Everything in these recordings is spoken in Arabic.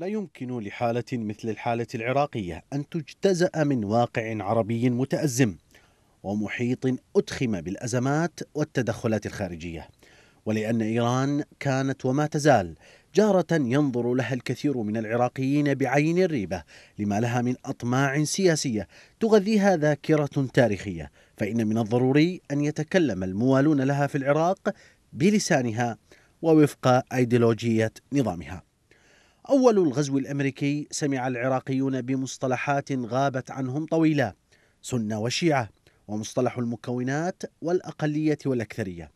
لا يمكن لحالة مثل الحالة العراقية أن تجتزأ من واقع عربي متأزم ومحيط أدخم بالأزمات والتدخلات الخارجية ولأن إيران كانت وما تزال جارة ينظر لها الكثير من العراقيين بعين الريبة لما لها من أطماع سياسية تغذيها ذاكرة تاريخية فإن من الضروري أن يتكلم الموالون لها في العراق بلسانها ووفق أيديولوجية نظامها أول الغزو الأمريكي سمع العراقيون بمصطلحات غابت عنهم طويلة سنة وشيعة ومصطلح المكونات والأقلية والأكثرية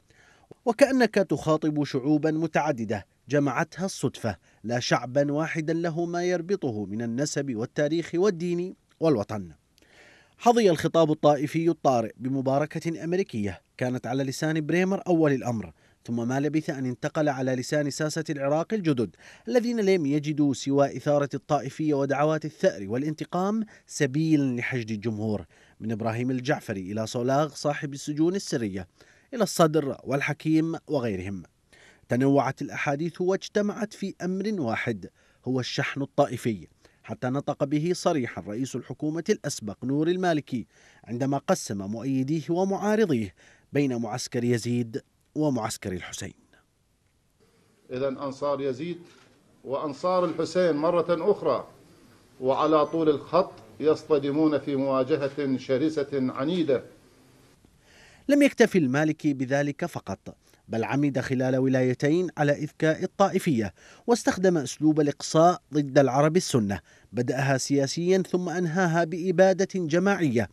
وكأنك تخاطب شعوبا متعددة جمعتها الصدفة لا شعبا واحدا له ما يربطه من النسب والتاريخ والدين والوطن حظي الخطاب الطائفي الطارئ بمباركة أمريكية كانت على لسان بريمر أول الأمر ثم ما لبث أن انتقل على لسان ساسة العراق الجدد الذين لم يجدوا سوى إثارة الطائفية ودعوات الثأر والانتقام سبيلا لحشد الجمهور من إبراهيم الجعفري إلى صولاغ صاحب السجون السرية إلى الصدر والحكيم وغيرهم تنوعت الأحاديث واجتمعت في أمر واحد هو الشحن الطائفي حتى نطق به صريحا رئيس الحكومة الأسبق نور المالكي عندما قسم مؤيديه ومعارضيه بين معسكر يزيد ومعسكر الحسين إذا أنصار يزيد وأنصار الحسين مرة أخرى وعلى طول الخط يصطدمون في مواجهة شرسة عنيدة لم يكتفي المالكي بذلك فقط بل عمد خلال ولايتين على إذكاء الطائفية واستخدم أسلوب الإقصاء ضد العرب السنة بدأها سياسيا ثم أنهاها بإبادة جماعية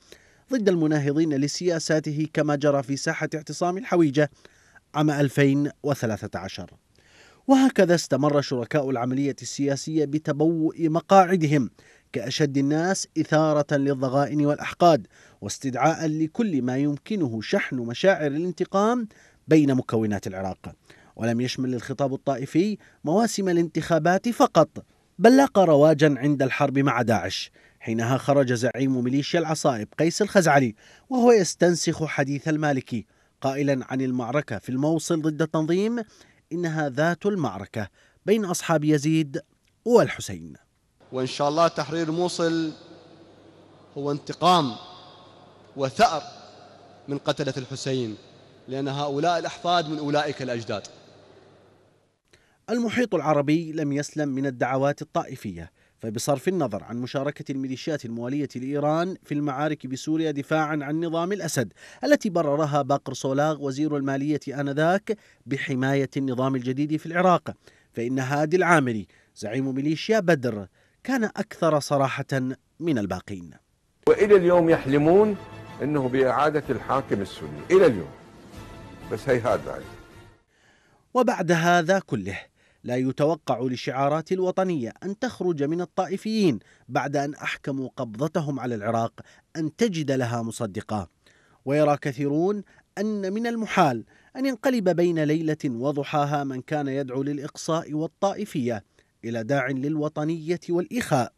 ضد المناهضين لسياساته كما جرى في ساحة اعتصام الحويجة عام 2013 وهكذا استمر شركاء العملية السياسية بتبوء مقاعدهم كأشد الناس إثارة للضغائن والأحقاد واستدعاء لكل ما يمكنه شحن مشاعر الانتقام بين مكونات العراق ولم يشمل الخطاب الطائفي مواسم الانتخابات فقط بل لاقى رواجا عند الحرب مع داعش حينها خرج زعيم ميليشيا العصائب قيس الخزعلي وهو يستنسخ حديث المالكي قائلا عن المعركة في الموصل ضد التنظيم إنها ذات المعركة بين أصحاب يزيد والحسين وإن شاء الله تحرير الموصل هو انتقام وثأر من قتلة الحسين لأن هؤلاء الأحفاد من أولئك الأجداد المحيط العربي لم يسلم من الدعوات الطائفية فبصرف النظر عن مشاركة الميليشيات الموالية لإيران في المعارك بسوريا دفاعا عن نظام الأسد التي بررها باقر صولاغ وزير المالية آنذاك بحماية النظام الجديد في العراق فإن هادي العامري زعيم ميليشيا بدر كان أكثر صراحة من الباقين وإلى اليوم يحلمون أنه بإعادة الحاكم السني إلى اليوم بس هي هذا وبعد هذا كله لا يتوقع لشعارات الوطنية أن تخرج من الطائفيين بعد أن أحكموا قبضتهم على العراق أن تجد لها مصدقا ويرى كثيرون أن من المحال أن ينقلب بين ليلة وضحاها من كان يدعو للإقصاء والطائفية إلى داع للوطنية والإخاء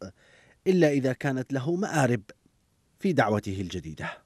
إلا إذا كانت له مآرب في دعوته الجديده